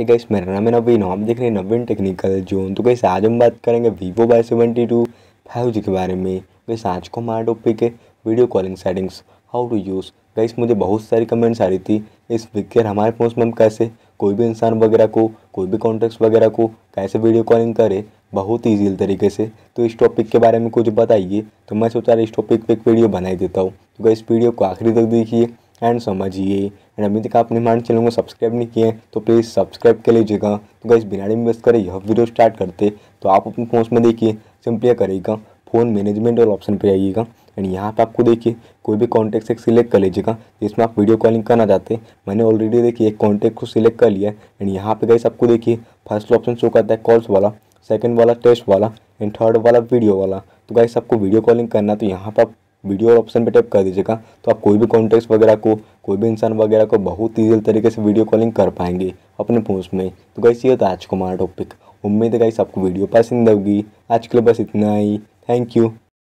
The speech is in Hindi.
hey guys, मेरा नाम है नवीन आप देख रहे हैं नवीन टेक्निकल जोन तो कैसे आज हम बात करेंगे Vivo Y seventy two five G के बारे में वैसे आज को हमारा टॉपिक है video calling settings how to use guys मुझे बहुत सारी कमेंट्स आ रही थी इस वीकर हमारे फोन में हम कैसे कोई भी इंसान वगैरह को कोई भी कॉन्टैक्ट्स वगैरह को कैसे वीडियो कॉलिंग करे बहुत ईजी तरीके से तो इस टॉपिक के बारे में कुछ बताइए तो मैं सोचा इस टॉपिक पर एक वीडियो बनाई देता हूँ तो इस वीडियो को आखिरी तक देखिए एंड समझिए एंड अभी तक आपने हमारे चैनल को सब्सक्राइब नहीं किया तो प्लीज़ सब्सक्राइब कर लीजिएगा तो गाइस बिना टाइम वेस्ट करें यह वीडियो स्टार्ट करते तो आप अपने फोन में देखिए सिंपली करेगा फ़ोन मैनेजमेंट और ऑप्शन पर आइएगा एंड यहाँ पे आपको देखिए कोई भी कॉन्टैक्ट से सिलेक्ट कर लीजिएगा जिसमें आप वीडियो कॉलिंग करना चाहते हैं मैंने ऑलरेडी देखिए एक कॉन्टैक्ट को सिलेक्ट कर लिया एंड यहाँ पे गाइस आपको देखिए फर्स्ट ऑप्शन शो करता है कॉल्स वाला सेकंड वाला टेस्ट वाला एंड थर्ड वाला वीडियो वाला तो गाइस आपको वीडियो कॉलिंग करना तो यहाँ पर आप वीडियो और ऑप्शन पे टैप कर दीजिएगा तो आप कोई भी कॉन्टैक्ट वगैरह को कोई भी इंसान वगैरह को बहुत ईजी तरीके से वीडियो कॉलिंग कर पाएंगे अपने फ़ोन में तो गाइस ये था आज को हमारा टॉपिक उम्मीद है गाइस आपको वीडियो पसंद होगी आज के लिए बस इतना ही थैंक यू